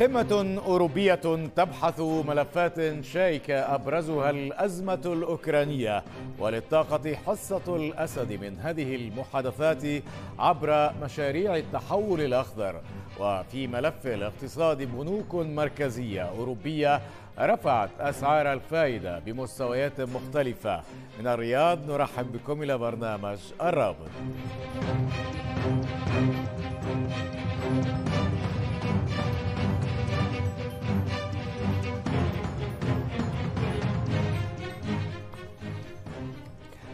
قمة أوروبية تبحث ملفات شائكة أبرزها الأزمة الأوكرانية وللطاقة حصة الأسد من هذه المحادثات عبر مشاريع التحول الأخضر وفي ملف الاقتصاد بنوك مركزية أوروبية رفعت أسعار الفائدة بمستويات مختلفة من الرياض نرحب بكم إلى برنامج الرابط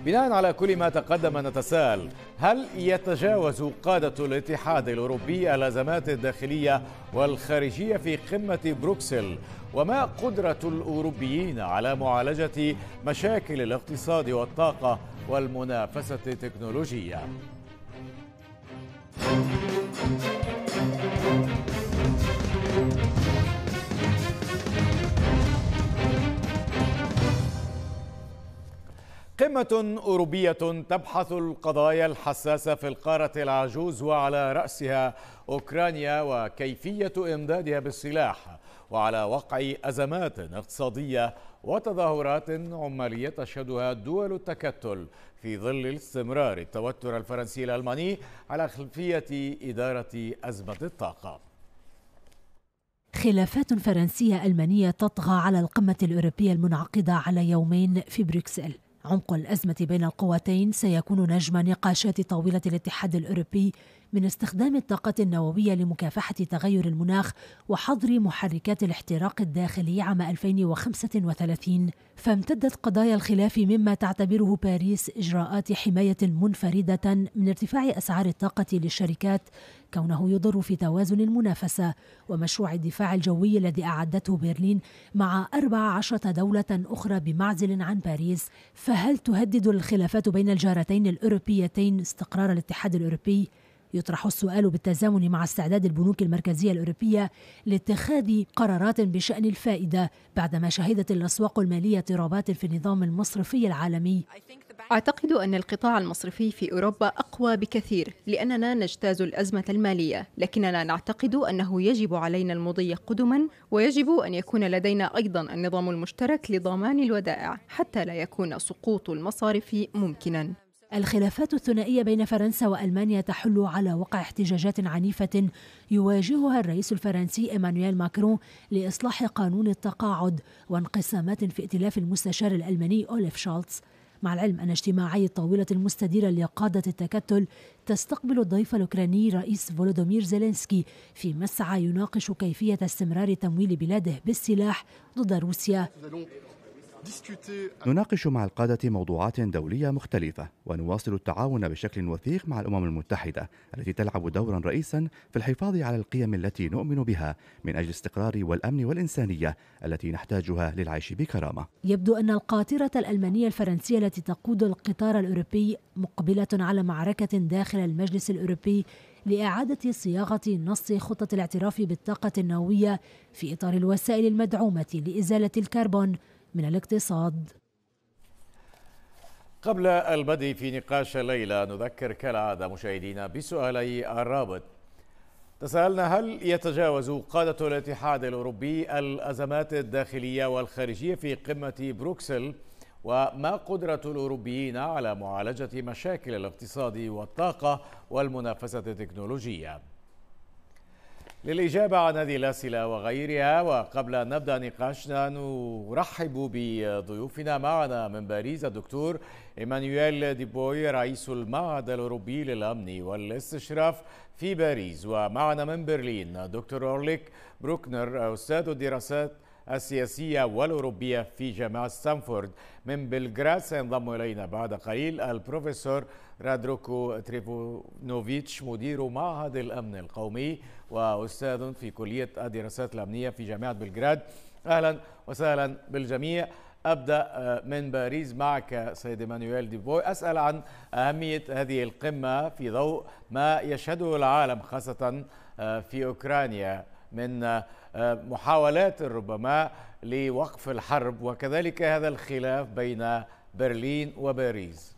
بناء على كل ما تقدم نتساءل هل يتجاوز قادة الاتحاد الأوروبي الأزمات الداخلية والخارجية في قمة بروكسل وما قدرة الأوروبيين على معالجة مشاكل الاقتصاد والطاقة والمنافسة التكنولوجية؟ قمة أوروبية تبحث القضايا الحساسة في القارة العجوز وعلى رأسها أوكرانيا وكيفية إمدادها بالسلاح وعلى وقع أزمات اقتصادية وتظاهرات عمالية تشهدها دول التكتل في ظل استمرار التوتر الفرنسي الألماني على خلفية إدارة أزمة الطاقة خلافات فرنسية ألمانية تطغى على القمة الأوروبية المنعقدة على يومين في بروكسل عمق الأزمة بين القوتين سيكون نجم نقاشات طاولة الاتحاد الأوروبي من استخدام الطاقة النووية لمكافحة تغير المناخ وحظر محركات الاحتراق الداخلي عام 2035 فامتدت قضايا الخلاف مما تعتبره باريس إجراءات حماية منفردة من ارتفاع أسعار الطاقة للشركات كونه يضر في توازن المنافسة ومشروع الدفاع الجوي الذي أعدته برلين مع 14 دولة أخرى بمعزل عن باريس فهل تهدد الخلافات بين الجارتين الأوروبيتين استقرار الاتحاد الأوروبي يطرح السؤال بالتزامن مع استعداد البنوك المركزية الأوروبية لاتخاذ قرارات بشأن الفائدة بعدما شهدت الأسواق المالية اضطرابات في النظام المصرفي العالمي أعتقد أن القطاع المصرفي في أوروبا أقوى بكثير لأننا نجتاز الأزمة المالية لكننا نعتقد أنه يجب علينا المضي قدما ويجب أن يكون لدينا أيضا النظام المشترك لضمان الودائع حتى لا يكون سقوط المصارف ممكنا الخلافات الثنائية بين فرنسا وألمانيا تحل على وقع احتجاجات عنيفة يواجهها الرئيس الفرنسي إيمانويل ماكرون لإصلاح قانون التقاعد وانقسامات في ائتلاف المستشار الألماني أوليف شالتز مع العلم أن اجتماعي الطاولة المستديرة لقادة التكتل تستقبل الضيف الأوكراني رئيس فولودومير زيلينسكي في مسعى يناقش كيفية استمرار تمويل بلاده بالسلاح ضد روسيا نناقش مع القادة موضوعات دولية مختلفة ونواصل التعاون بشكل وثيق مع الأمم المتحدة التي تلعب دورا رئيسا في الحفاظ على القيم التي نؤمن بها من أجل الاستقرار والأمن والإنسانية التي نحتاجها للعيش بكرامة يبدو أن القاطرة الألمانية الفرنسية التي تقود القطار الأوروبي مقبلة على معركة داخل المجلس الأوروبي لإعادة صياغة نص خطة الاعتراف بالطاقة النووية في إطار الوسائل المدعومة لإزالة الكربون من الاقتصاد قبل البدء في نقاش الليلة نذكر كالعادة مشاهدينا بسؤالي الرابط تساءلنا هل يتجاوز قادة الاتحاد الأوروبي الأزمات الداخلية والخارجية في قمة بروكسل وما قدرة الأوروبيين على معالجة مشاكل الاقتصاد والطاقة والمنافسة التكنولوجية للإجابة عن هذه الأسئلة وغيرها وقبل أن نبدأ نقاشنا نرحب بضيوفنا معنا من باريس الدكتور إيمانويل ديبوي رئيس المعهد الأوروبي للأمن والاستشراف في باريس ومعنا من برلين دكتور أورليك بروكنر أستاذ الدراسات السياسية والأوروبية في جامعة ستانفورد من بلغراد سينضم إلينا بعد قليل البروفيسور رادروكو تريفونوفيتش مدير معهد الأمن القومي وأستاذ في كلية الدراسات الأمنية في جامعة بلغراد أهلا وسهلا بالجميع أبدأ آه، من باريس معك سيد مانويل ديبوي أسأل عن أهمية هذه القمة في ضوء ما يشهده العالم خاصة آه، في أوكرانيا من آه، آه، محاولات ربما لوقف الحرب وكذلك هذا الخلاف بين برلين وباريس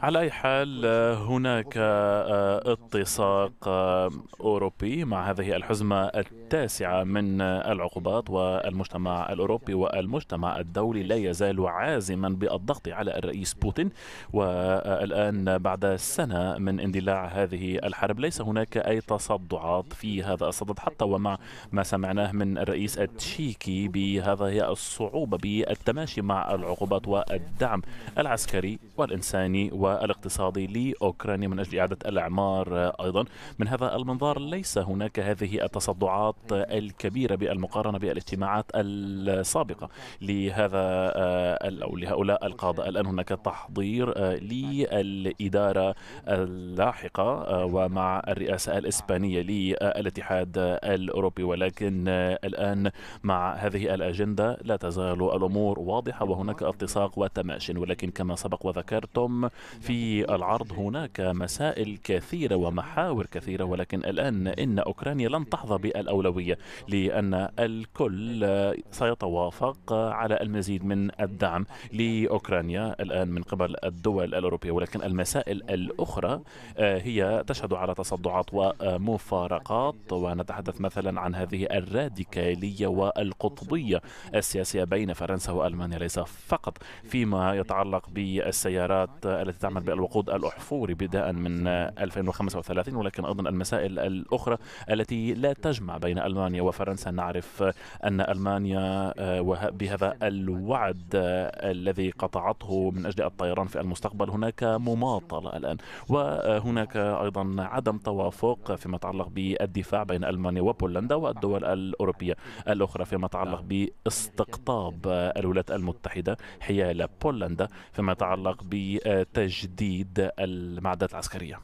على أي حال هناك آه، اتساق آه، أوروبي مع هذه الحزمة التاسعة من العقوبات والمجتمع الأوروبي والمجتمع الدولي لا يزال عازما بالضغط على الرئيس بوتين والآن بعد سنة من اندلاع هذه الحرب ليس هناك أي تصدعات في هذا الصدد حتى ومع ما سمعناه من الرئيس التشيكي بهذه الصعوبة بالتماشي مع العقوبات والدعم الدعم العسكري والإنساني والاقتصادي لأوكرانيا من أجل إعادة الإعمار آه، أيضا من هذا المنظار ليس هناك هذه التصدعات الكبيرة بالمقارنة بالاجتماعات السابقة لهذا آه، أو لهؤلاء القادة الآن هناك تحضير آه، للإدارة اللاحقة ومع الرئاسة الإسبانية للاتحاد الأوروبي ولكن الآن مع هذه الأجندة لا تزال الأمور واضحة وهناك التصاق وتماشي الفاشن ولكن كما سبق وذكرتم في العرض هناك مسائل كثيرة ومحاور كثيرة ولكن الآن إن أوكرانيا لن تحظى بالأولوية لأن الكل سيتوافق على المزيد من الدعم لأوكرانيا الآن من قبل الدول الأوروبية ولكن المسائل الأخرى آه، هي تشهد على تصدعات ومفارقات ونتحدث مثلا عن هذه الراديكالية والقطبية السياسية بين فرنسا وألمانيا ليس فقط فيما يتعلق بالسيارات التي تعمل بالوقود الأحفوري بداء من 2035 ولكن أيضا المسائل الأخرى التي لا تجمع بين ألمانيا وفرنسا نعرف أن ألمانيا آه، بهذا الوعد آه، الذي قطعته من أجل الطيران في المستقبل هناك مماطلة الآن وهناك أيضا عدم توافق فيما يتعلق بالدفاع بين ألمانيا وبولندا والدول الأوروبية الأخرى فيما يتعلق باستقطاب الولايات المتحدة حيال بولندا بولندا فيما يتعلق بتجديد المعدات العسكرية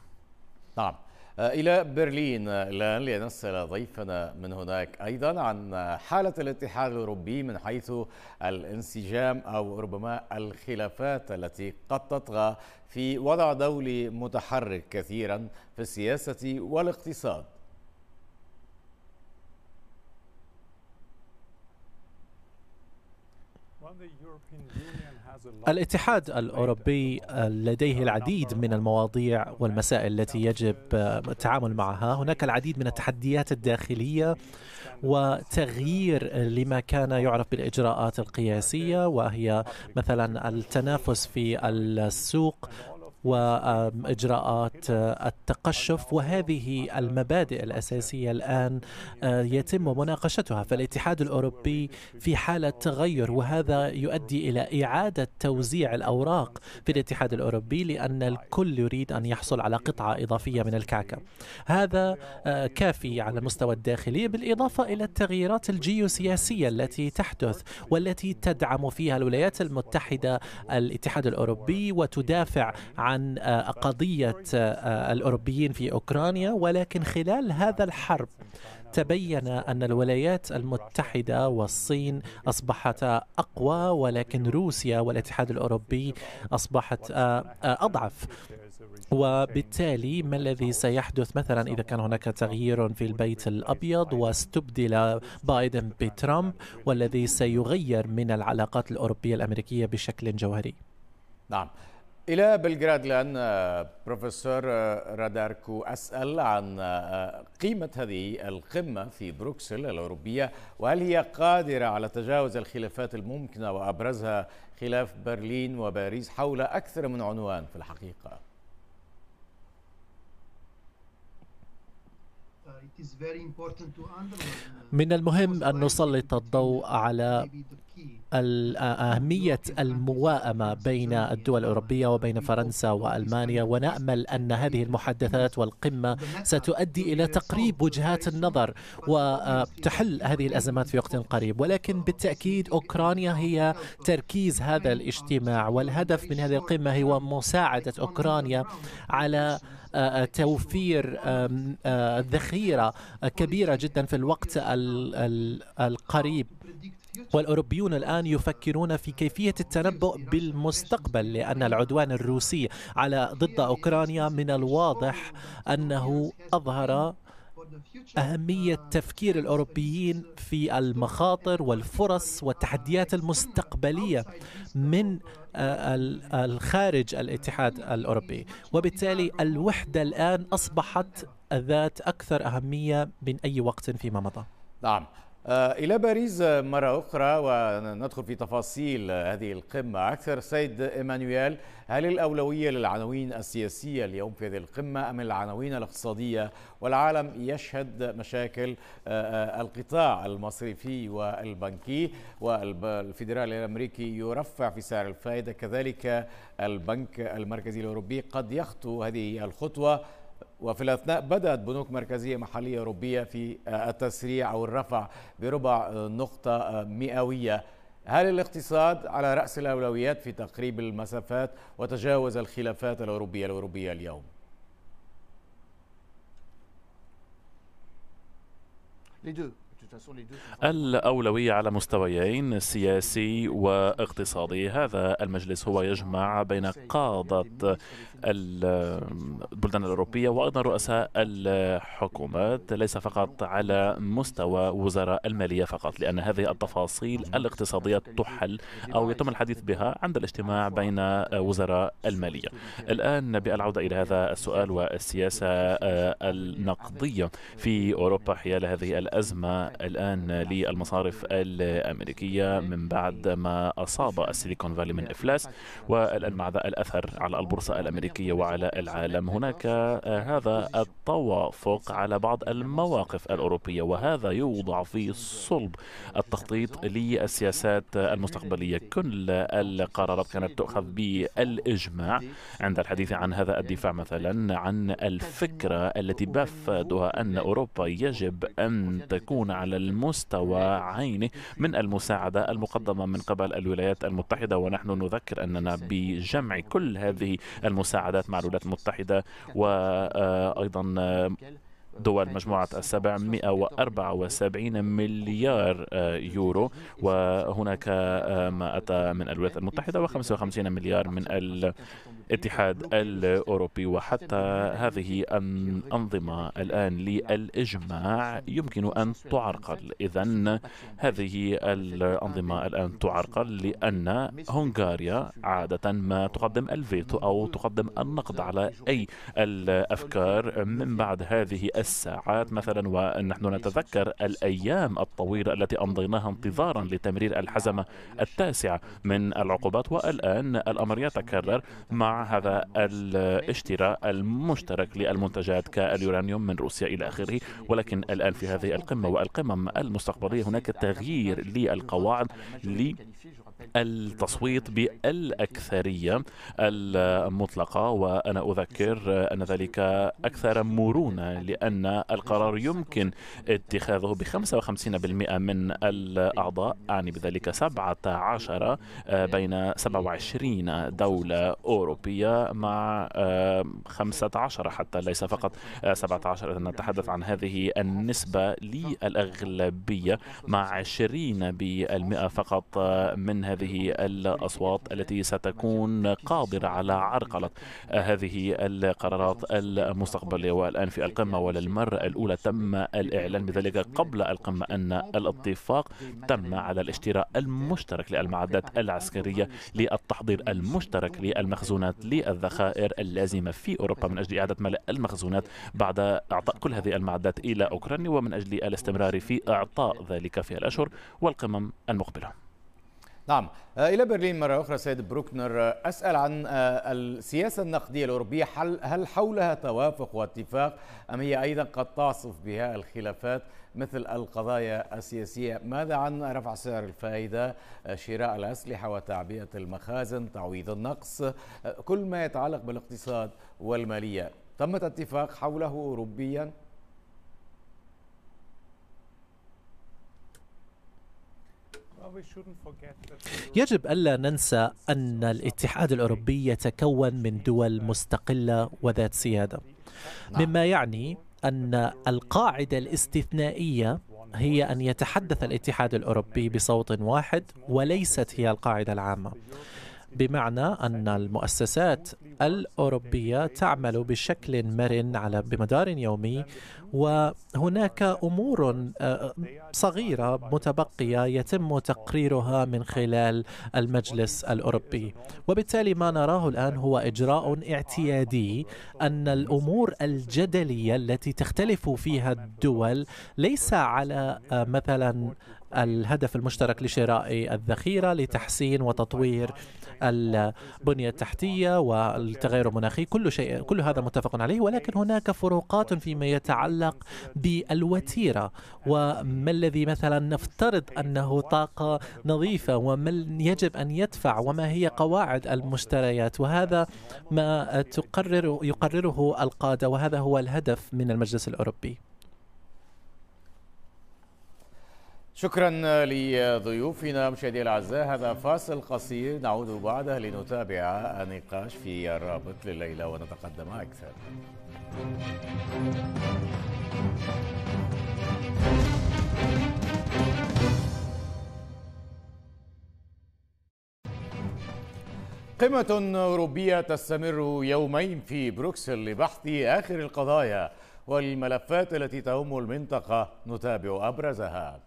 نعم آه، إلى برلين الآن لنسأل ضيفنا من هناك أيضا عن حالة الاتحاد الأوروبي من حيث الانسجام أو ربما الخلافات التي قد تطغى في وضع دولي متحرك كثيرا في السياسة والاقتصاد الاتحاد الأوروبي لديه العديد من المواضيع والمسائل التي يجب التعامل معها هناك العديد من التحديات الداخلية وتغيير لما كان يعرف بالإجراءات القياسية وهي مثلا التنافس في السوق وإجراءات التقشف وهذه المبادئ الأساسية الآن آه، يتم مناقشتها فالاتحاد الأوروبي في حالة تغير وهذا يؤدي إلى إعادة توزيع الأوراق في الاتحاد الأوروبي لأن الكل يريد أن يحصل على قطعة إضافية من الكعكة هذا آه، كافي على المستوى الداخلي بالإضافة إلى التغييرات الجيوسياسية التي تحدث والتي تدعم فيها الولايات المتحدة الاتحاد الأوروبي وتدافع عن عن آه، قضية آه، الأوروبيين في أوكرانيا ولكن خلال هذا الحرب تبين أن الولايات المتحدة والصين أصبحتا أقوى ولكن روسيا والاتحاد الأوروبي أصبحت آه، أضعف وبالتالي ما الذي سيحدث مثلا إذا كان هناك تغيير في البيت الأبيض واستبدل بايدن بترامب والذي سيغير من العلاقات الأوروبية الأمريكية بشكل جوهري نعم إلى بلغراد الآن آه، بروفيسور آه، راداركو أسأل عن آه، قيمة هذه القمة في بروكسل الأوروبية وهل هي قادرة على تجاوز الخلافات الممكنة وأبرزها خلاف برلين وباريس حول أكثر من عنوان في الحقيقة؟ uh, uh, من المهم أن نسلط الضوء على أهمية المواءمة بين الدول الأوروبية وبين فرنسا وألمانيا ونأمل أن هذه المحادثات والقمة ستؤدي إلى تقريب وجهات النظر وتحل هذه الأزمات في وقت قريب ولكن بالتأكيد أوكرانيا هي تركيز هذا الاجتماع والهدف من هذه القمة هو مساعدة أوكرانيا على آه، آه، توفير آه، ذخيرة كبيرة جدا في الوقت القريب والأوروبيون الآن يفكرون في كيفية التنبؤ بالمستقبل لأن العدوان الروسي على ضد أوكرانيا من الواضح أنه أظهر أهمية تفكير الأوروبيين في المخاطر والفرص والتحديات المستقبلية من آه، الخارج الاتحاد الأوروبي وبالتالي الوحدة الآن أصبحت ذات أكثر أهمية من أي وقت فيما مضى نعم آه، إلى باريس آه، مرة أخرى وندخل في تفاصيل آه، هذه القمة أكثر سيد إيمانويل هل الأولوية للعناوين السياسية اليوم في هذه القمة أم العناوين الاقتصادية والعالم يشهد مشاكل القطاع المصرفي والبنكي والفيدرال الأمريكي يرفع في سعر الفائدة كذلك البنك المركزي الأوروبي قد يخطو هذه الخطوة وفي الأثناء بدأت بنوك مركزية محلية أوروبية في آه، التسريع أو الرفع بربع آه، نقطة آه، مئوية هل الاقتصاد على رأس الأولويات في تقريب المسافات وتجاوز الخلافات الأوروبية الأوروبية اليوم؟ الأولوية على مستويين سياسي واقتصادي هذا المجلس هو يجمع بين قادة البلدان الأوروبية وأيضا رؤساء الحكومات ليس فقط على مستوى وزراء المالية فقط لأن هذه التفاصيل الاقتصادية تحل أو يتم الحديث بها عند الاجتماع بين وزراء المالية الآن بالعودة إلى هذا السؤال والسياسة آه، النقدية في أوروبا حيال هذه الأزمة الآن للمصارف الأمريكية من بعد ما أصاب السيليكون فالي من إفلاس والآن مع ذا الأثر على البورصة الأمريكية الأمريكية وعلى العالم هناك آه، هذا التوافق على بعض المواقف الأوروبية وهذا يوضع في صلب التخطيط للسياسات المستقبلية كل القرارات كانت تؤخذ بالإجماع عند الحديث عن هذا الدفاع مثلا عن الفكرة التي بفادها أن أوروبا يجب أن تكون على المستوى عينه من المساعدة المقدمة من قبل الولايات المتحدة ونحن نذكر أننا بجمع كل هذه المساعدة المساعدات مع الولايات المتحدة وأيضا آه، آه، دول مجموعة السبع 174 مليار آه، يورو وهناك آه، ما أتى من الولايات المتحدة و55 مليار من الاتحاد الأوروبي وحتى هذه الأنظمة الآن للإجماع يمكن أن تعرقل إذا هذه الأنظمة الآن تعرقل لأن هنغاريا عادة ما تقدم الفيتو أو تقدم النقد على أي الأفكار من بعد هذه الساعات مثلا ونحن نتذكر الأيام الطويلة التي أمضيناها انتظارا لتمرير الحزمة التاسعة من العقوبات والآن الأمر يتكرر مع هذا الاشتراء المشترك للمنتجات كاليورانيوم من روسيا إلى آخره ولكن الآن في هذه القمة والقمم المستقبلية هناك تغيير للقواعد لي التصويت بالأكثرية المطلقة وأنا أذكر أن ذلك أكثر مرونة لأن القرار يمكن اتخاذه ب 55% من الأعضاء أعني بذلك 17 بين 27 دولة أوروبية مع 15 حتى ليس فقط 17 إذا نتحدث عن هذه النسبة للأغلبية مع 20% فقط من هذه هذه الأصوات التي ستكون قادرة على عرقلة هذه القرارات المستقبلية والآن في القمة وللمرة الأولى تم الإعلان بذلك قبل القمة أن الاتفاق تم على الاشتراء المشترك للمعدات العسكرية للتحضير المشترك للمخزونات للذخائر اللازمة في أوروبا من أجل إعادة ملء المخزونات بعد إعطاء كل هذه المعدات إلى أوكرانيا ومن أجل الاستمرار في إعطاء ذلك في الأشهر والقمم المقبله نعم آه، إلى برلين مرة أخرى سيد بروكنر آه، أسأل عن آه، السياسة النقدية الأوروبية هل حولها توافق واتفاق أم هي أيضا قد تعصف بها الخلافات مثل القضايا السياسية ماذا عن رفع سعر الفائدة شراء الأسلحة وتعبئة المخازن تعويض النقص كل ما يتعلق بالاقتصاد والمالية تمت اتفاق حوله أوروبيا يجب ألا ننسى أن الاتحاد الأوروبي يتكون من دول مستقلة وذات سيادة نعم. مما يعني أن القاعدة الاستثنائية هي أن يتحدث الاتحاد الأوروبي بصوت واحد وليست هي القاعدة العامة بمعنى أن المؤسسات الأوروبية تعمل بشكل مرن على بمدار يومي وهناك أمور آه، صغيرة متبقية يتم تقريرها من خلال المجلس الأوروبي وبالتالي ما نراه الآن هو إجراء اعتيادي أن الأمور الجدلية التي تختلف فيها الدول ليس على آه، مثلا الهدف المشترك لشراء الذخيرة لتحسين وتطوير البنية التحتية والتغير المناخي كل شيء كل هذا متفق عليه ولكن هناك فروقات فيما يتعلق بالوتيرة وما الذي مثلا نفترض أنه طاقة نظيفة وما يجب أن يدفع وما هي قواعد المشتريات وهذا ما تقرر يقرره القادة وهذا هو الهدف من المجلس الأوروبي شكرا لضيوفنا مشاهدي الأعزاء هذا فاصل قصير نعود بعده لنتابع النقاش في الرابط لليلة ونتقدم أكثر قمة أوروبية تستمر يومين في بروكسل لبحث آخر القضايا والملفات التي تهم المنطقة نتابع أبرزها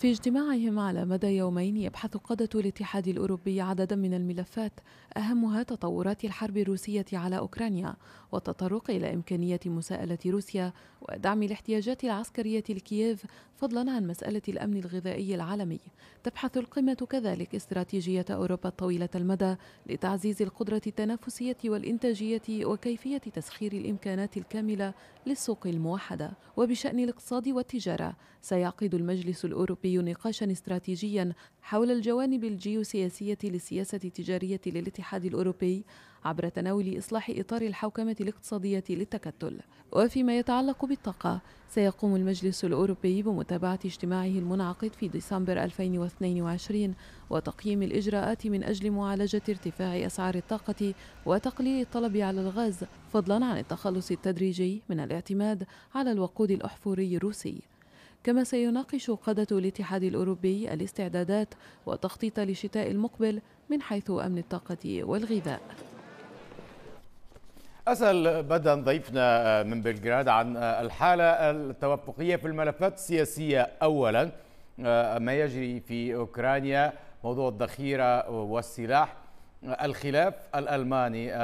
في اجتماعهم على مدى يومين يبحث قادة الاتحاد الأوروبي عددا من الملفات أهمها تطورات الحرب الروسية على أوكرانيا والتطرق إلى إمكانية مساءلة روسيا ودعم الاحتياجات العسكرية لكييف فضلا عن مسألة الأمن الغذائي العالمي تبحث القمة كذلك استراتيجية أوروبا الطويلة المدى لتعزيز القدرة التنافسية والإنتاجية وكيفية تسخير الإمكانات الكاملة للسوق الموحدة وبشأن الاقتصاد والتجارة سيعقد المجلس الأوروبي نقاشا استراتيجيا حول الجوانب الجيوسياسية للسياسة التجارية للاتحاد الاتحاد الأوروبي عبر تناول إصلاح إطار الحوكمة الاقتصادية للتكتل وفيما يتعلق بالطاقة سيقوم المجلس الأوروبي بمتابعة اجتماعه المنعقد في ديسمبر 2022 وتقييم الإجراءات من أجل معالجة ارتفاع أسعار الطاقة وتقليل الطلب على الغاز فضلا عن التخلص التدريجي من الاعتماد على الوقود الأحفوري الروسي كما سيناقش قادة الاتحاد الأوروبي الاستعدادات والتخطيط لشتاء المقبل من حيث أمن الطاقة والغذاء أسأل بدا ضيفنا من بلغراد عن الحالة التوافقية في الملفات السياسية أولا ما يجري في أوكرانيا موضوع الذخيرة والسلاح الخلاف الألماني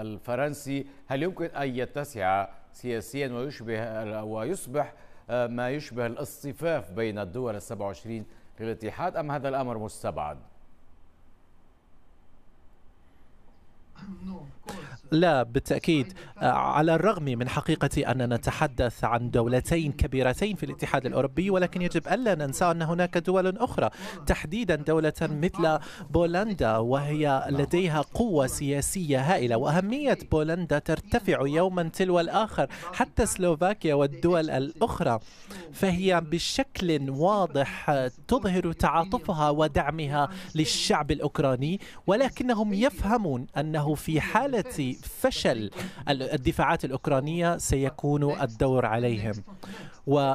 الفرنسي هل يمكن أن يتسع سياسيا ويشبه ويصبح ما يشبه الاصطفاف بين الدول السبع وعشرين للاتحاد أم هذا الأمر مستبعد؟ لا بالتأكيد آه، على الرغم من حقيقة أننا نتحدث عن دولتين كبيرتين في الاتحاد الأوروبي ولكن يجب ألا ننسى أن هناك دول أخرى تحديدا دولة مثل بولندا وهي لديها قوة سياسية هائلة وأهمية بولندا ترتفع يوما تلو الآخر حتى سلوفاكيا والدول الأخرى فهي بشكل واضح تظهر تعاطفها ودعمها للشعب الأوكراني ولكنهم يفهمون أنه في حال حالة فشل الدفاعات الأوكرانية سيكون الدور عليهم و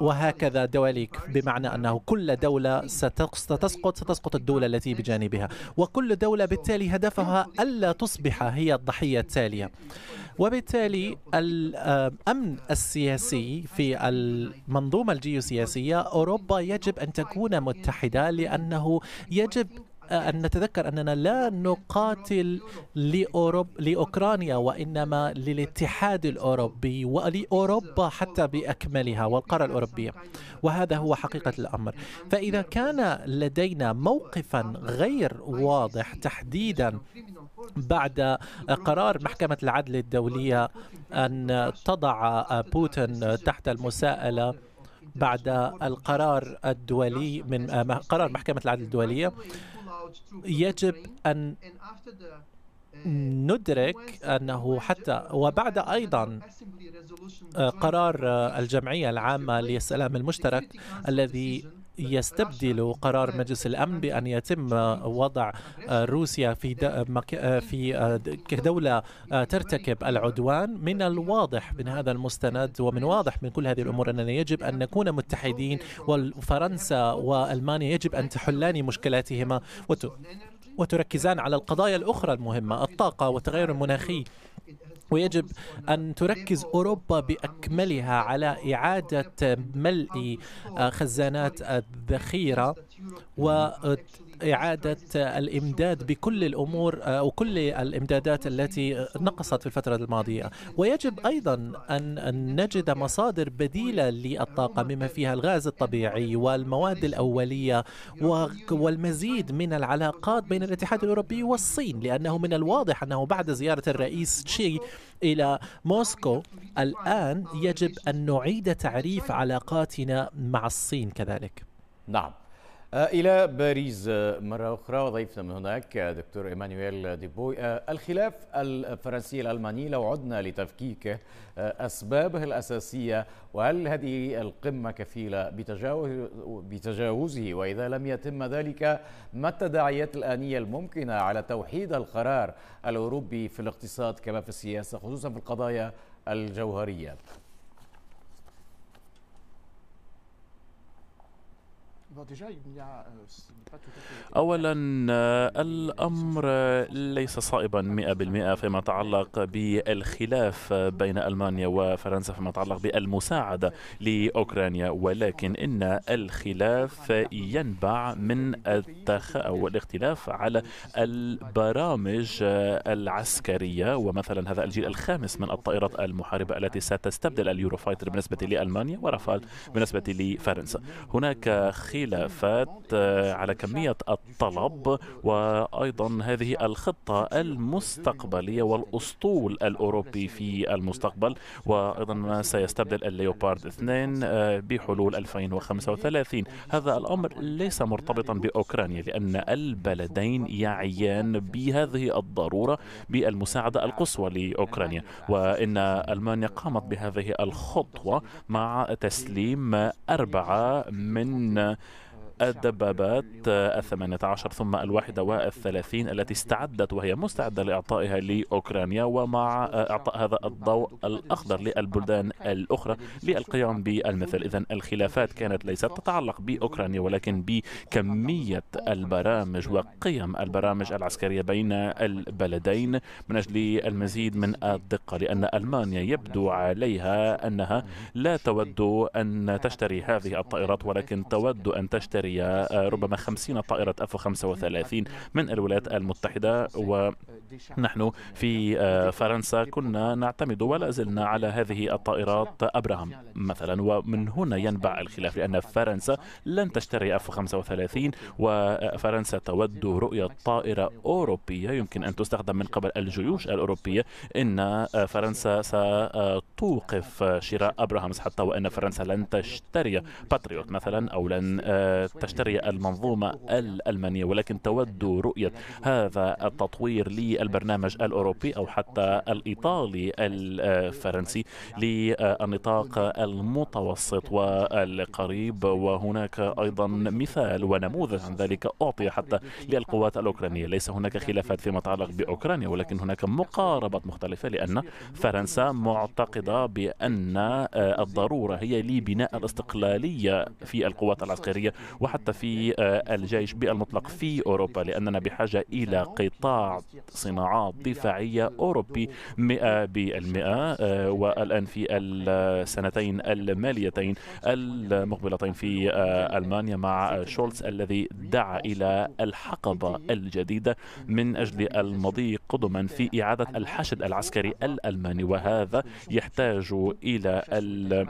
وهكذا دواليك بمعنى أنه كل دولة ستسقط ستسقط الدولة التي بجانبها وكل دولة بالتالي هدفها ألا تصبح هي الضحية التالية وبالتالي الأمن آه، السياسي في المنظومة الجيوسياسية أوروبا يجب أن تكون متحدة لأنه يجب أن نتذكر أننا لا نقاتل لأوروب لأوكرانيا وإنما للاتحاد الأوروبي ولأوروبا حتى بأكملها والقارة الأوروبية وهذا هو حقيقة الأمر فإذا كان لدينا موقفا غير واضح تحديدا بعد قرار محكمة العدل الدولية أن تضع بوتين تحت المساءلة بعد القرار الدولي من قرار محكمة العدل الدولية يجب أن uh, ندرك أنه حتى وبعد أيضا آه، قرار آه، الجمعية العامة للسلام المشترك الذي يستبدل قرار مجلس الأمن بأن يتم وضع روسيا في في آه، كدولة آه، ترتكب العدوان من الواضح من هذا المستند ومن واضح من كل هذه الأمور أننا يجب أن نكون متحدين وفرنسا وألمانيا يجب أن تحلان مشكلاتهما وتركزان على القضايا الأخرى المهمة الطاقة والتغير المناخي ويجب أن تركز أوروبا بأكملها على إعادة ملء خزانات الذخيرة إعادة الإمداد بكل الأمور آه، وكل الإمدادات التي نقصت في الفترة الماضية ويجب أيضا أن نجد مصادر بديلة للطاقة بما فيها الغاز الطبيعي والمواد الأولية والمزيد من العلاقات بين الاتحاد الأوروبي والصين لأنه من الواضح أنه بعد زيارة الرئيس تشي إلى موسكو الآن يجب أن نعيد تعريف علاقاتنا مع الصين كذلك نعم آه، إلى باريس آه، مرة أخرى وضيفنا من هناك آه، دكتور إيمانويل ديبوي الخلاف الفرنسي الألماني لو عدنا لتفكيكه أسبابه الأساسية وهل هذه القمة كفيلة بتجاوزه وإذا لم يتم ذلك ما التداعيات الآنية الممكنة على توحيد القرار الأوروبي في الاقتصاد كما في السياسة خصوصا في القضايا الجوهرية Euh, أولا آه، الأمر ليس صائبا 100% فيما يتعلق بالخلاف بين ألمانيا وفرنسا فيما يتعلق بالمساعدة لأوكرانيا ولكن إن الخلاف ينبع من التخ... أو الاختلاف على البرامج العسكرية ومثلا هذا الجيل الخامس من الطائرات المحاربة التي ستستبدل اليوروفايتر بالنسبة لألمانيا ورافال بالنسبة لفرنسا هناك خلاف الخلافات آه، على كمية الطلب وأيضا هذه الخطة المستقبلية والأسطول الأوروبي في المستقبل وأيضا ما سيستبدل الليوبارد 2 آه، بحلول 2035 هذا الأمر ليس مرتبطا بأوكرانيا لأن البلدين يعيان بهذه الضرورة بالمساعدة القصوى لأوكرانيا وإن ألمانيا قامت بهذه الخطوة مع تسليم أربعة من الدبابات الثمانية عشر ثم الواحدة والثلاثين التي استعدت وهي مستعدة لإعطائها لأوكرانيا ومع آه، إعطاء هذا الضوء الأخضر للبلدان الأخرى للقيام بالمثل إذا الخلافات كانت ليست تتعلق بأوكرانيا ولكن بكمية البرامج وقيم البرامج العسكرية بين البلدين من أجل المزيد من الدقة لأن ألمانيا يبدو عليها أنها لا تود أن تشتري هذه الطائرات ولكن تود أن تشتري البحرية آه، ربما 50 طائرة F 35 من الولايات المتحدة ونحن في آه، فرنسا كنا نعتمد ولا زلنا على هذه الطائرات أبراهام مثلا ومن هنا ينبع الخلاف لأن فرنسا لن تشتري F 35 وفرنسا تود رؤية طائرة أوروبية يمكن أن تستخدم من قبل الجيوش الأوروبية إن آه، فرنسا ستوقف شراء أبراهامز حتى وأن فرنسا لن تشتري باتريوت مثلا أو لن تشتري المنظومة الألمانية ولكن تود رؤية هذا التطوير للبرنامج الأوروبي أو حتى الإيطالي الفرنسي للنطاق المتوسط والقريب وهناك أيضا مثال ونموذج عن ذلك أعطي حتى للقوات الأوكرانية ليس هناك خلافات فيما يتعلق بأوكرانيا ولكن هناك مقاربات مختلفة لأن فرنسا معتقدة بأن الضرورة هي لبناء الاستقلالية في القوات العسكرية وحتى في آه، الجيش بالمطلق في أوروبا لأننا بحاجة إلى قطاع صناعات دفاعية أوروبي 100% آه، والآن في السنتين الماليتين المقبلتين في آه، ألمانيا مع شولتز الذي دعا إلى الحقبة الجديدة من أجل المضي قدما في إعادة الحشد العسكري الألماني وهذا يحتاج إلى ال...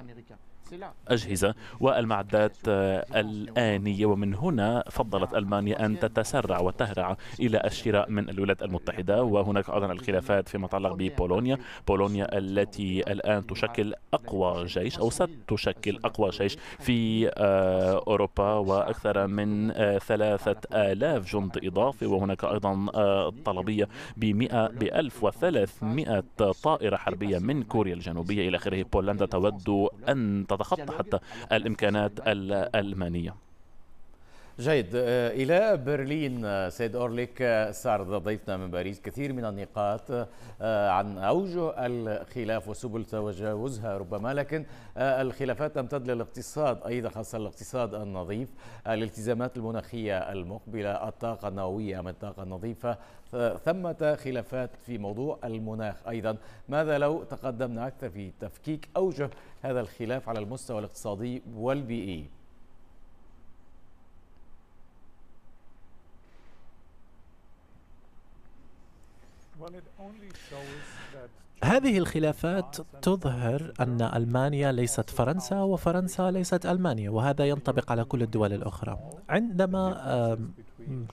الأجهزة والمعدات الآنية ومن هنا فضلت ألمانيا أن تتسرع وتهرع إلى الشراء من الولايات المتحدة وهناك أيضا الخلافات فيما يتعلق ببولونيا بولونيا التي الآن تشكل أقوى جيش أو ستشكل أقوى جيش في آه، أوروبا وأكثر من آه، ثلاثة آلاف جند إضافي وهناك أيضا آه، طلبية بمئة بألف وثلاثمائة طائرة حربية من كوريا الجنوبية إلى آخره بولندا تود أن تتخطى يعني حتى الإمكانات الألمانية جيد آه، إلى برلين آه، سيد أورليك آه، سار ضيفنا من باريس كثير من النقاط عن أوجه الخلاف وسبل تجاوزها ربما لكن الخلافات تمتد للاقتصاد أيضا خاصة الاقتصاد النظيف الالتزامات المناخية المقبلة الطاقة النووية من الطاقة النظيفة ثمة خلافات في موضوع المناخ أيضا ماذا لو تقدمنا أكثر في تفكيك أوجه هذا الخلاف على المستوى الاقتصادي والبيئي هذه الخلافات تظهر أن ألمانيا ليست فرنسا وفرنسا ليست ألمانيا وهذا ينطبق على كل الدول الأخرى عندما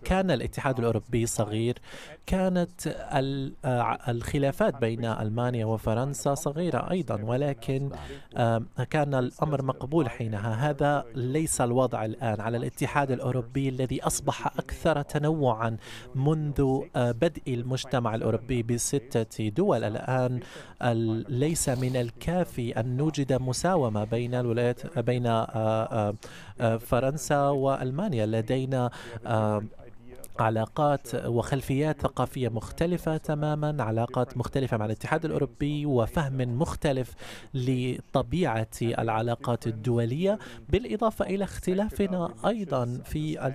كان الاتحاد الأوروبي صغير كانت آه، الخلافات بين ألمانيا وفرنسا صغيرة أيضا ولكن آه، كان الأمر مقبول حينها هذا ليس الوضع الآن على الاتحاد الأوروبي الذي أصبح أكثر تنوعا منذ آه، بدء المجتمع الأوروبي بستة دول الآن ليس من الكافي أن نوجد مساومة بين الولايات بين فرنسا والمانيا لدينا علاقات وخلفيات ثقافية مختلفة تماما علاقات مختلفة مع الاتحاد الأوروبي وفهم مختلف لطبيعة العلاقات الدولية بالإضافة إلى اختلافنا أيضا في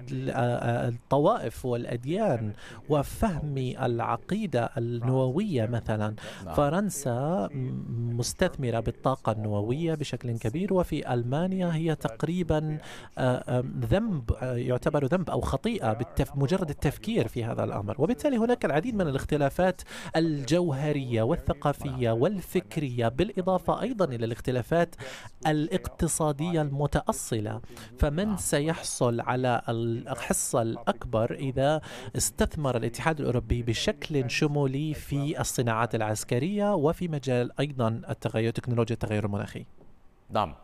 الطوائف والأديان وفهم العقيدة النووية مثلا نعم. فرنسا مستثمرة بالطاقة النووية بشكل كبير وفي ألمانيا هي تقريبا آه، ذنب آه، يعتبر ذنب أو خطيئة مجرد بعض التفكير في هذا الأمر وبالتالي هناك العديد من الاختلافات الجوهرية والثقافية والفكرية بالإضافة أيضا إلى الاختلافات الاقتصادية المتأصلة فمن سيحصل على الحصة الأكبر إذا استثمر الاتحاد الأوروبي بشكل شمولي في الصناعات العسكرية وفي مجال أيضا التغير تكنولوجيا التغير المناخي نعم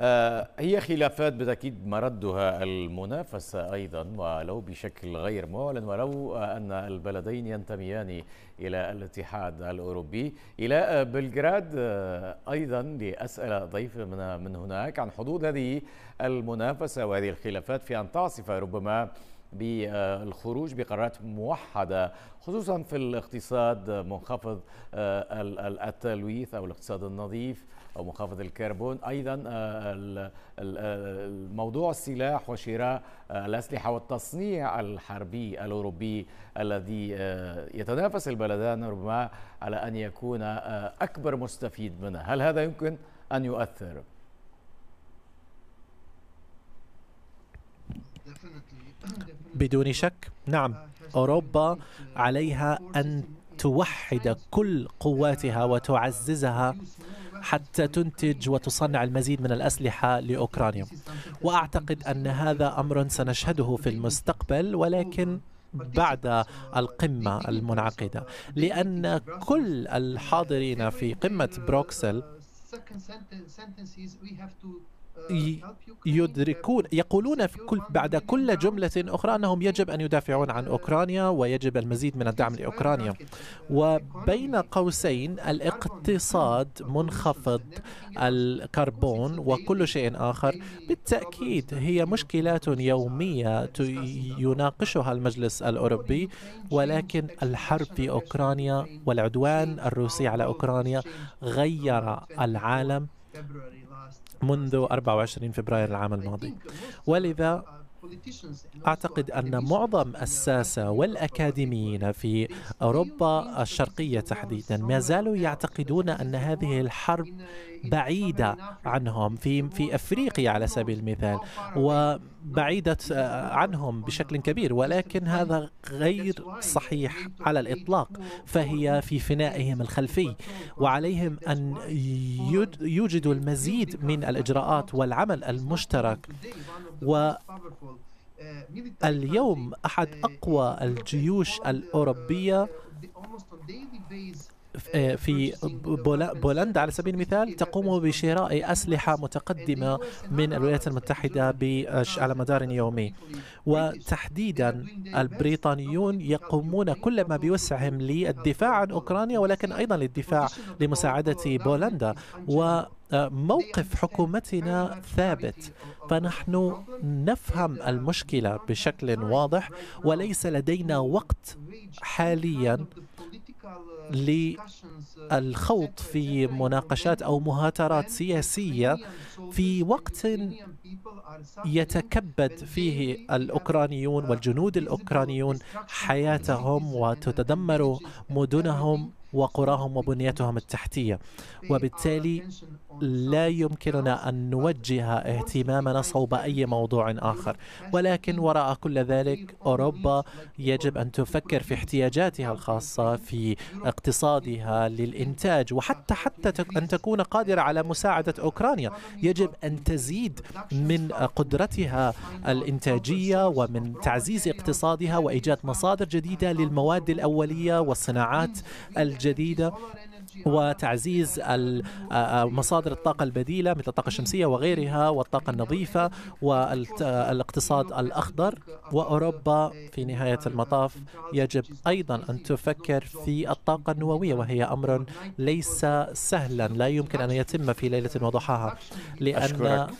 آه، هي خلافات بالتأكيد مردها المنافسة أيضا ولو بشكل غير معلن ولو أن البلدين ينتميان إلى الاتحاد الأوروبي إلى بلغراد آه، أيضا لأسأل ضيف من, من هناك عن حدود هذه المنافسة وهذه الخلافات في أن تعصف ربما بالخروج بقرارات موحدة خصوصا في الاقتصاد منخفض آه، التلويث أو الاقتصاد النظيف أو منخفض الكربون أيضا آه، آه، موضوع السلاح وشراء آه، الأسلحة والتصنيع الحربي الأوروبي الذي يتنافس البلدان ربما على أن يكون أكبر مستفيد منه هل هذا يمكن أن يؤثر؟ بدون شك نعم أوروبا عليها أن توحد كل قواتها وتعززها حتى تنتج وتصنع المزيد من الأسلحة لأوكرانيا وأعتقد أن هذا أمر سنشهده في المستقبل ولكن بعد القمة المنعقدة لأن كل الحاضرين في قمة بروكسل Uh, يدركون uh, يقولون في كل بعد كل جملة أخرى أنهم يجب أن يدافعون عن uh, أوكرانيا ويجب المزيد من الدعم لأوكرانيا وبين قوسين الاقتصاد منخفض الكربون وكل شيء آخر بالتأكيد هي مشكلات يومية يناقشها المجلس الأوروبي ولكن الحرب في أوكرانيا والعدوان الروسي على أوكرانيا غير العالم منذ 24 فبراير العام الماضي ولذا أعتقد أن معظم الساسة والأكاديميين في أوروبا الشرقية تحديدا ما زالوا يعتقدون أن هذه الحرب بعيدة عنهم في في أفريقيا على سبيل المثال وبعيدة آه، عنهم بشكل كبير ولكن هذا غير صحيح على الإطلاق فهي في فنائهم الخلفي وعليهم أن يوجدوا المزيد من الإجراءات والعمل المشترك و اليوم أحد أقوى الجيوش الأوروبية آه، في بولندا على سبيل المثال تقوم بشراء أسلحة متقدمة من الولايات المتحدة على مدار يومي وتحديدا البريطانيون يقومون كل ما بوسعهم للدفاع عن أوكرانيا ولكن أيضا للدفاع لمساعدة بولندا و موقف حكومتنا ثابت فنحن نفهم المشكله بشكل واضح وليس لدينا وقت حاليا للخوض في مناقشات أو مهاترات سياسية في وقت يتكبد فيه الأوكرانيون والجنود الأوكرانيون حياتهم وتتدمر مدنهم وقراهم وبنيتهم التحتية وبالتالي لا يمكننا أن نوجه اهتمامنا صوب أي موضوع آخر ولكن وراء كل ذلك أوروبا يجب أن تفكر في احتياجاتها الخاصة في اقتصادها للإنتاج وحتى حتى أن تكون قادرة على مساعدة أوكرانيا يجب أن تزيد من قدرتها الإنتاجية ومن تعزيز اقتصادها وإيجاد مصادر جديدة للمواد الأولية والصناعات الجديدة وتعزيز مصادر الطاقة البديلة مثل الطاقة الشمسية وغيرها والطاقة النظيفة والاقتصاد الأخضر وأوروبا في نهاية المطاف يجب أيضا أن تفكر في الطاقة النووية وهي أمر ليس سهلا لا يمكن أن يتم في ليلة وضحاها لأن أشكرك.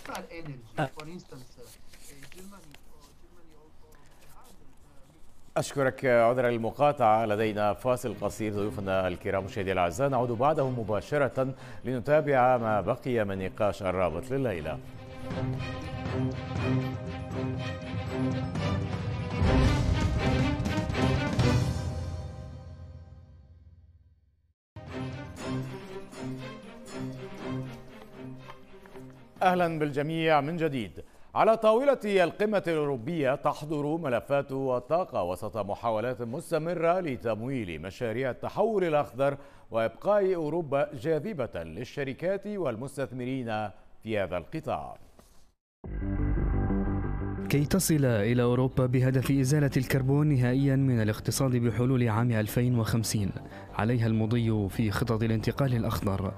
أشكرك عذرا للمقاطعة لدينا فاصل قصير ضيوفنا الكرام مشاهدي الأعزاء نعود بعده مباشرة لنتابع ما بقي من نقاش الرابط لليلة أهلا بالجميع من جديد على طاولة القمة الأوروبية تحضر ملفات الطاقة وسط محاولات مستمرة لتمويل مشاريع التحول الأخضر وإبقاء أوروبا جاذبة للشركات والمستثمرين في هذا القطاع. كي تصل إلى أوروبا بهدف إزالة الكربون نهائيا من الاقتصاد بحلول عام 2050 عليها المضي في خطط الانتقال الأخضر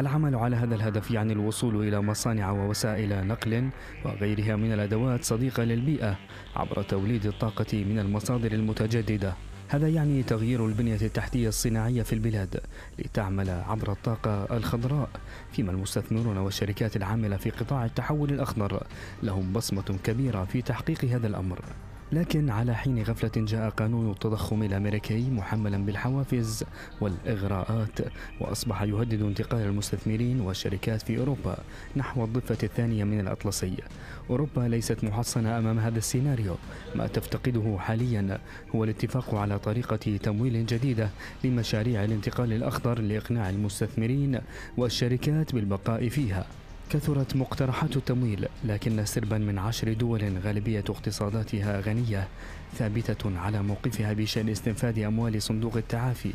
العمل على هذا الهدف يعني الوصول إلى مصانع ووسائل نقل وغيرها من الأدوات صديقة للبيئة عبر توليد الطاقة من المصادر المتجددة هذا يعني تغيير البنية التحتية الصناعية في البلاد لتعمل عبر الطاقة الخضراء فيما المستثمرون والشركات العاملة في قطاع التحول الأخضر لهم بصمة كبيرة في تحقيق هذا الأمر لكن على حين غفلة جاء قانون التضخم الأمريكي محملا بالحوافز والإغراءات وأصبح يهدد انتقال المستثمرين والشركات في أوروبا نحو الضفة الثانية من الأطلسي أوروبا ليست محصنة أمام هذا السيناريو ما تفتقده حاليا هو الاتفاق على طريقة تمويل جديدة لمشاريع الانتقال الأخضر لإقناع المستثمرين والشركات بالبقاء فيها كثرت مقترحات التمويل لكن سربا من عشر دول غالبية اقتصاداتها غنية ثابتة على موقفها بشأن استنفاد أموال صندوق التعافي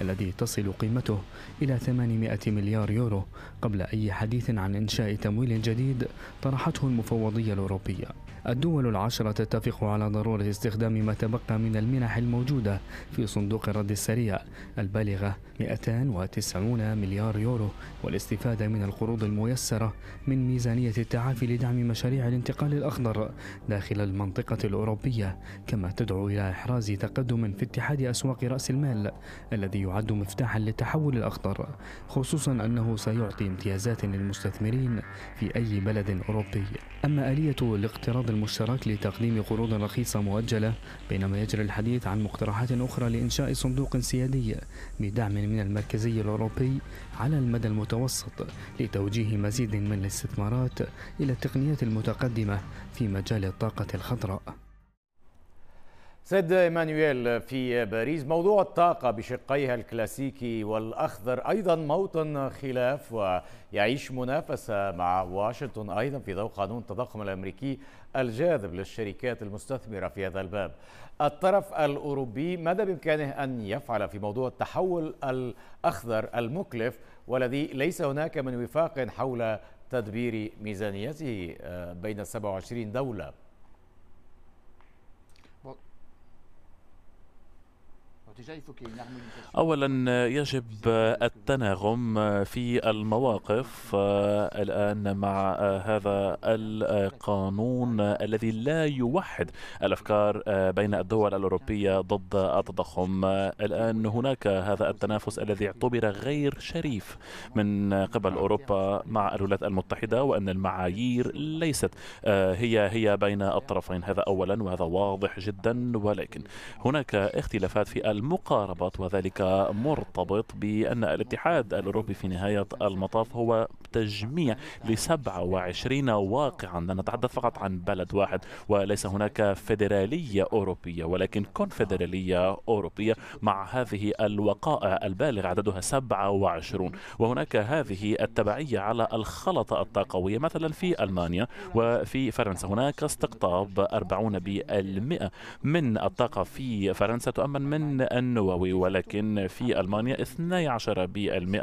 الذي تصل قيمته إلى 800 مليار يورو قبل أي حديث عن إنشاء تمويل جديد طرحته المفوضية الأوروبية الدول العشرة تتفق على ضرورة استخدام ما تبقى من المنح الموجودة في صندوق الرد السريع البالغة 290 مليار يورو والاستفادة من القروض الميسرة من ميزانية التعافي لدعم مشاريع الانتقال الأخضر داخل المنطقة الأوروبية كما تدعو إلى إحراز تقدم في اتحاد أسواق رأس المال الذي يعد مفتاحا للتحول الأخضر خصوصا أنه سيعطي امتيازات للمستثمرين في أي بلد أوروبي أما آلية الاقتراض المشترك لتقديم قروض رخيصة مؤجلة بينما يجري الحديث عن مقترحات أخرى لإنشاء صندوق سيادي بدعم من المركزي الأوروبي على المدى المتوسط لتوجيه مزيد من الاستثمارات إلى التقنيات المتقدمة في مجال الطاقة الخضراء سيد إيمانويل في باريس موضوع الطاقة بشقيها الكلاسيكي والأخضر أيضا موطن خلاف ويعيش منافسة مع واشنطن أيضا في ضوء قانون التضخم الأمريكي الجاذب للشركات المستثمرة في هذا الباب الطرف الأوروبي ماذا بإمكانه أن يفعل في موضوع التحول الأخضر المكلف والذي ليس هناك من وفاق حول تدبير ميزانيته بين 27 دولة اولا يجب التناغم في المواقف آه، الان مع آه، هذا القانون الذي لا يوحد الافكار آه، بين الدول الاوروبيه ضد التضخم الان هناك هذا التنافس الذي اعتبر غير شريف من قبل اوروبا مع الولايات المتحده وان المعايير ليست هي هي بين الطرفين هذا اولا وهذا واضح جدا ولكن هناك اختلافات في الم مقاربة وذلك مرتبط بأن الاتحاد الأوروبي في نهاية المطاف هو تجميع ل 27 واقعا لا نتحدث فقط عن بلد واحد وليس هناك فيدرالية أوروبية ولكن كونفدرالية أوروبية مع هذه الوقائع البالغ عددها 27 وهناك هذه التبعية على الخلطة الطاقوية مثلا في ألمانيا وفي فرنسا هناك استقطاب 40% من الطاقة في فرنسا تؤمن من النووي ولكن في ألمانيا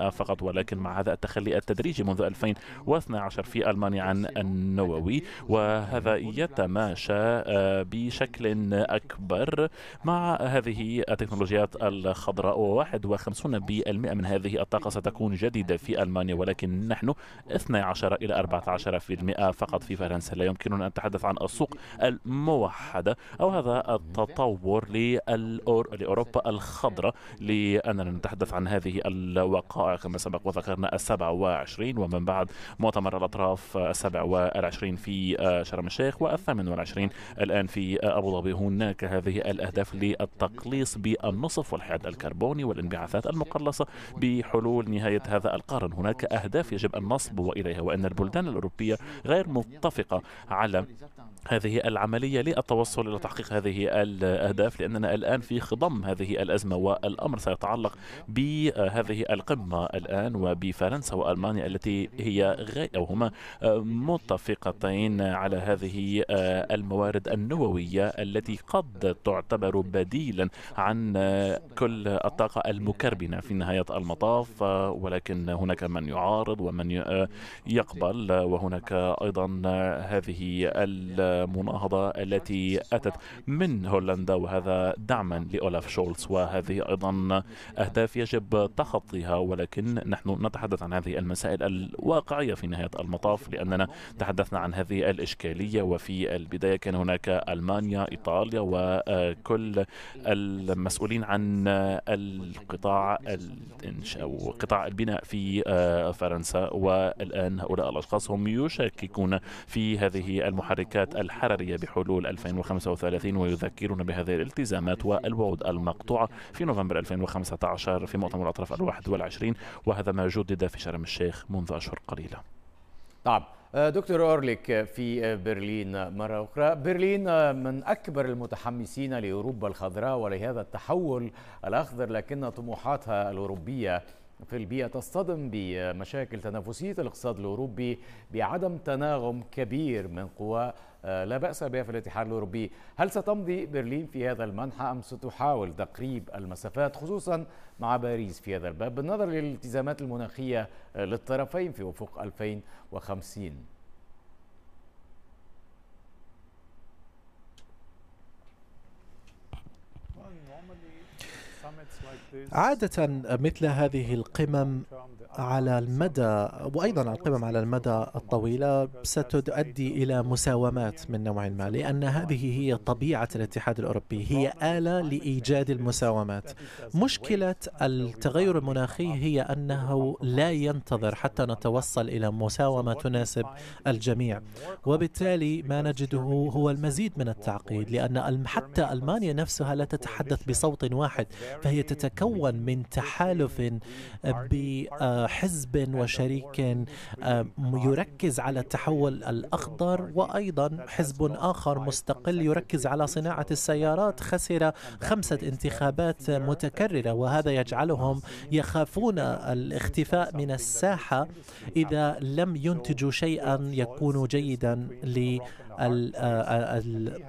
12% فقط ولكن مع هذا التخلي التدريجي منذ 2012 في ألمانيا عن النووي وهذا يتماشى آه، بشكل أكبر مع هذه التكنولوجيات الخضراء و51% من هذه الطاقة ستكون جديدة في ألمانيا ولكن نحن 12 إلى 14% فقط في فرنسا لا يمكننا أن نتحدث عن السوق الموحدة أو هذا التطور لأوروبا الخضراء لأننا نتحدث عن هذه الوقائع كما سبق وذكرنا ال وعشرين ومن بعد مؤتمر الأطراف السبع والعشرين في آه، شرم الشيخ والثامن والعشرين الآن في آه، أبو ظبي هناك هذه الأهداف للتقليص بالنصف والحد الكربوني والانبعاثات المقلصة بحلول نهاية هذا القرن هناك أهداف يجب أن نصبو إليها وأن البلدان الأوروبية غير متفقة على هذه العملية للتوصل إلى تحقيق هذه الأهداف لأننا الآن في خضم هذه الأزمة والأمر سيتعلق بهذه القمة الآن وبفرنسا وألمانيا التي هي غير أو هما متفقتين على هذه آه، الموارد النووية التي قد تعتبر بديلا عن آه، كل الطاقة المكربنة في نهاية المطاف ولكن هناك من يعارض ومن آه، يقبل وهناك أيضا هذه المناهضة التي أتت من هولندا وهذا دعما لأولاف شولز الشخص وهذه أيضا أهداف يجب تخطيها ولكن نحن نتحدث عن هذه المسائل الواقعية في نهاية المطاف لأننا تحدثنا عن هذه الإشكالية وفي البداية كان هناك ألمانيا إيطاليا وكل المسؤولين عن القطاع الإنشاء وقطاع البناء في آه، فرنسا والآن هؤلاء الأشخاص هم يشككون في هذه المحركات الحرارية بحلول 2035 ويذكرون بهذه الالتزامات والوعود المقبول مقطوعة في نوفمبر 2015 في مؤتمر الأطراف الواحد والعشرين وهذا ما جدد في شرم الشيخ منذ أشهر قليلة نعم آه، دكتور أورليك آه، في آه، برلين مرة أخرى برلين من أكبر المتحمسين لأوروبا الخضراء ولهذا التحول الأخضر لكن طموحاتها الأوروبية في البيئة تصطدم بمشاكل تنافسية الاقتصاد الأوروبي بعدم تناغم كبير من قوى آه، لا بأس بها في الاتحاد الأوروبي هل ستمضي برلين في هذا المنحى أم ستحاول تقريب المسافات خصوصا مع باريس في هذا الباب بالنظر للالتزامات المناخية آه، للطرفين في أفق 2050 عادة مثل هذه القمم على المدى وأيضا القمم على المدى الطويلة ستؤدي إلى مساومات من نوع ما لأن هذه هي طبيعة الاتحاد الأوروبي هي آلة لإيجاد المساومات مشكلة التغير المناخي هي أنه لا ينتظر حتى نتوصل إلى مساومة تناسب الجميع وبالتالي ما نجده هو المزيد من التعقيد لأن حتى ألمانيا نفسها لا تتحدث بصوت واحد فهي تتكون من تحالف ب آه، حزب وشريك آه، يركز على التحول الأخضر وأيضا حزب آخر مستقل يركز على صناعة السيارات خسر خمسة انتخابات متكررة وهذا يجعلهم يخافون الاختفاء من الساحة إذا لم ينتجوا شيئا يكون جيدا آه، آه،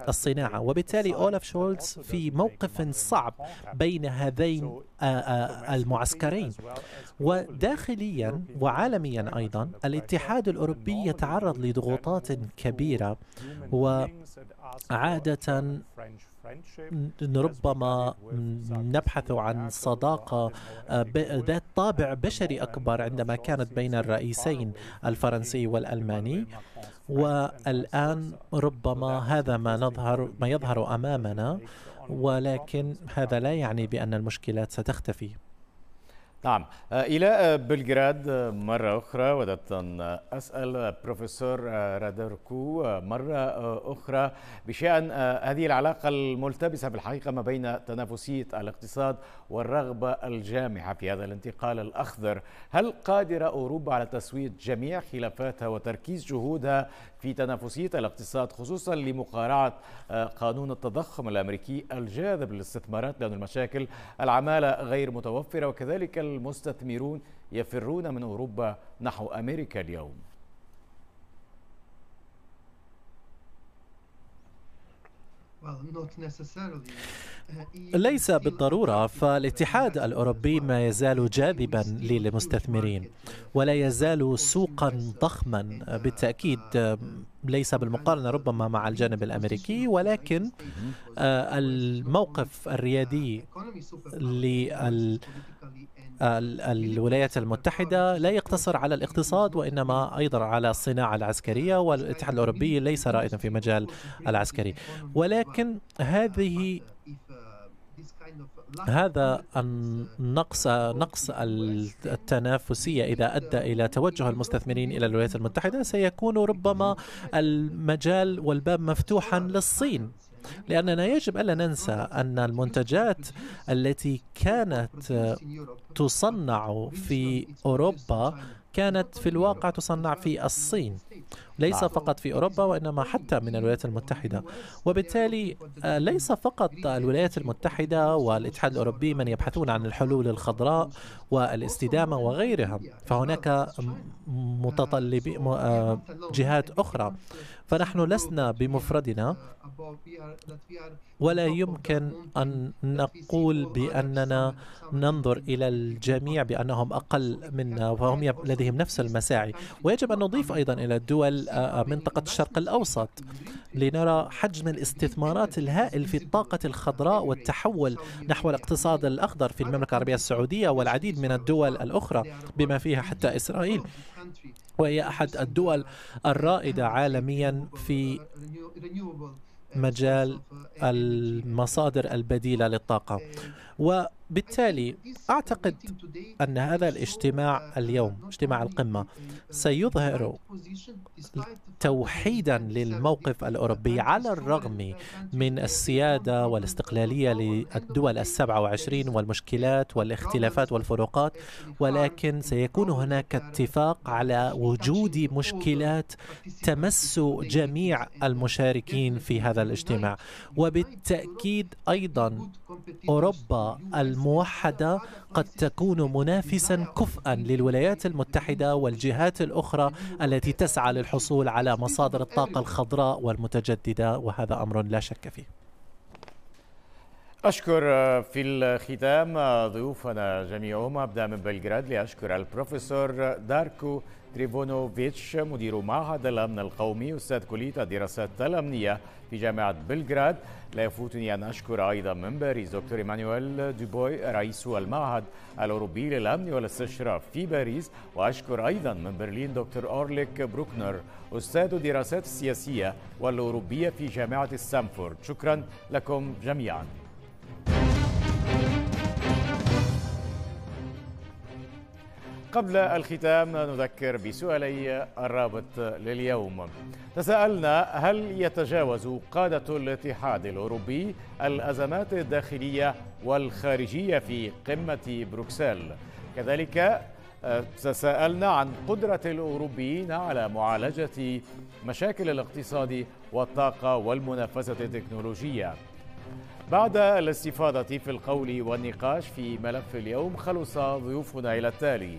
الصناعة وبالتالي أولف شولتز في موقف صعب بين هذين آه، المعسكرين وداخليا وعالميا أيضا الاتحاد الأوروبي يتعرض لضغوطات كبيرة وعادة ربما نبحث عن صداقة ذات طابع بشري أكبر عندما كانت بين الرئيسين الفرنسي والألماني والآن ربما هذا ما نظهر ما يظهر أمامنا ولكن هذا لا يعني بأن المشكلات ستختفي نعم آه، إلى آه، بلغراد آه، مرة أخرى ودت أن أسأل بروفيسور رادركو مرة أخرى بشأن هذه العلاقة الملتبسة في الحقيقة ما بين تنافسية الاقتصاد والرغبة الجامحة في هذا الانتقال الأخضر هل قادرة أوروبا على تسوية جميع خلافاتها وتركيز جهودها في تنافسية الاقتصاد خصوصا لمقارعة قانون التضخم الأمريكي الجاذب للاستثمارات لأن المشاكل العمالة غير متوفرة وكذلك المستثمرون يفرون من أوروبا نحو أمريكا اليوم uh, ليس e بالضرورة فالاتحاد الأوروبي ما يزال جاذبا للمستثمرين ولا يزال سوقا ضخما بالتأكيد uh, ليس بالمقارنة ربما مع الجانب الأمريكي ولكن آه، الموقف الريادي للولايات المتحدة لا يقتصر على الاقتصاد وإنما أيضا على الصناعة العسكرية والاتحاد الأوروبي ليس رائدا في مجال العسكري ولكن هذه هذا النقص نقص التنافسية إذا أدى إلى توجه المستثمرين إلى الولايات المتحدة سيكون ربما المجال والباب مفتوحا للصين لأننا يجب ألا ننسى أن المنتجات التي كانت تصنع في أوروبا كانت في الواقع تصنع في الصين ليس نعم. فقط في أوروبا وإنما حتى من الولايات المتحدة وبالتالي آه، ليس فقط الولايات المتحدة والاتحاد الأوروبي من يبحثون عن الحلول الخضراء والاستدامة وغيرها فهناك متطلب آه، جهات أخرى فنحن لسنا بمفردنا ولا يمكن أن نقول بأننا ننظر إلى الجميع بأنهم أقل منا وهم لديهم نفس المساعي ويجب أن نضيف أيضا إلى الدول آه، منطقة الشرق الأوسط لنرى حجم الاستثمارات الهائل في الطاقة الخضراء والتحول نحو الاقتصاد الأخضر في المملكة العربية السعودية والعديد من الدول الأخرى بما فيها حتى إسرائيل وهي أحد الدول الرائدة عالميا في مجال المصادر البديلة للطاقة و بالتالي أعتقد أن هذا الاجتماع اليوم اجتماع القمة سيظهر توحيدا للموقف الأوروبي على الرغم من السيادة والاستقلالية للدول السبعة وعشرين والمشكلات والاختلافات والفروقات ولكن سيكون هناك اتفاق على وجود مشكلات تمس جميع المشاركين في هذا الاجتماع وبالتأكيد أيضا أوروبا الموحدة قد تكون منافسا كفئا للولايات المتحدة والجهات الأخرى التي تسعى للحصول على مصادر الطاقة الخضراء والمتجددة وهذا أمر لا شك فيه أشكر آه، في الختام آه، ضيوفنا جميعهم أبدأ من بلغراد لأشكر البروفيسور داركو تريفونوفيتش مدير معهد الأمن القومي أستاذ كلية الدراسات الأمنية في جامعة بلغراد لا يفوتني أن أشكر أيضا من باريس دكتور إيمانويل دوبوي رئيس المعهد الأوروبي للأمن والاستشراف في باريس وأشكر أيضا من برلين دكتور أورليك بروكنر أستاذ الدراسات السياسية والأوروبية في جامعة ستانفورد شكرا لكم جميعا قبل الختام نذكر بسؤالي الرابط لليوم تساءلنا هل يتجاوز قادة الاتحاد الأوروبي الأزمات الداخلية والخارجية في قمة بروكسل كذلك آه، تساءلنا عن قدرة الأوروبيين على معالجة مشاكل الاقتصاد والطاقة والمنافسة التكنولوجية بعد الاستفاضة في القول والنقاش في ملف اليوم خلص ضيوفنا إلى التالي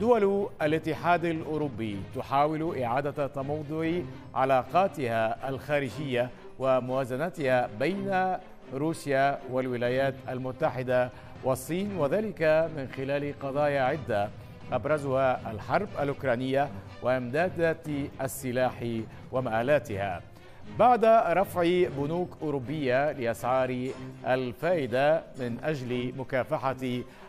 دول الاتحاد الأوروبي تحاول إعادة تموضع علاقاتها الخارجية وموازنتها بين روسيا والولايات المتحدة والصين وذلك من خلال قضايا عدة أبرزها الحرب الأوكرانية وإمدادات السلاح ومآلاتها بعد رفع بنوك أوروبية لأسعار الفائدة من أجل مكافحة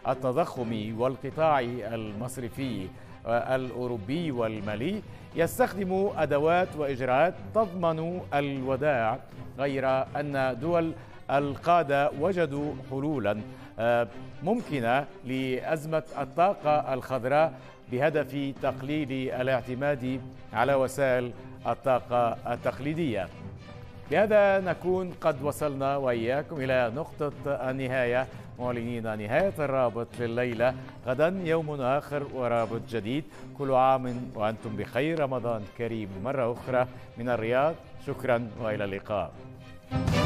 التضخم والقطاع المصرفي الأوروبي والمالي يستخدم أدوات وإجراءات تضمن الوداع غير أن دول القادة وجدوا حلولا آه، ممكنة لأزمة الطاقة الخضراء بهدف تقليل الاعتماد على وسائل الطاقة التقليدية بهذا نكون قد وصلنا وإياكم إلى نقطة النهاية معلنين نهاية الرابط لليلة غدا يوم آخر ورابط جديد كل عام وأنتم بخير رمضان كريم مرة أخرى من الرياض شكرا وإلى اللقاء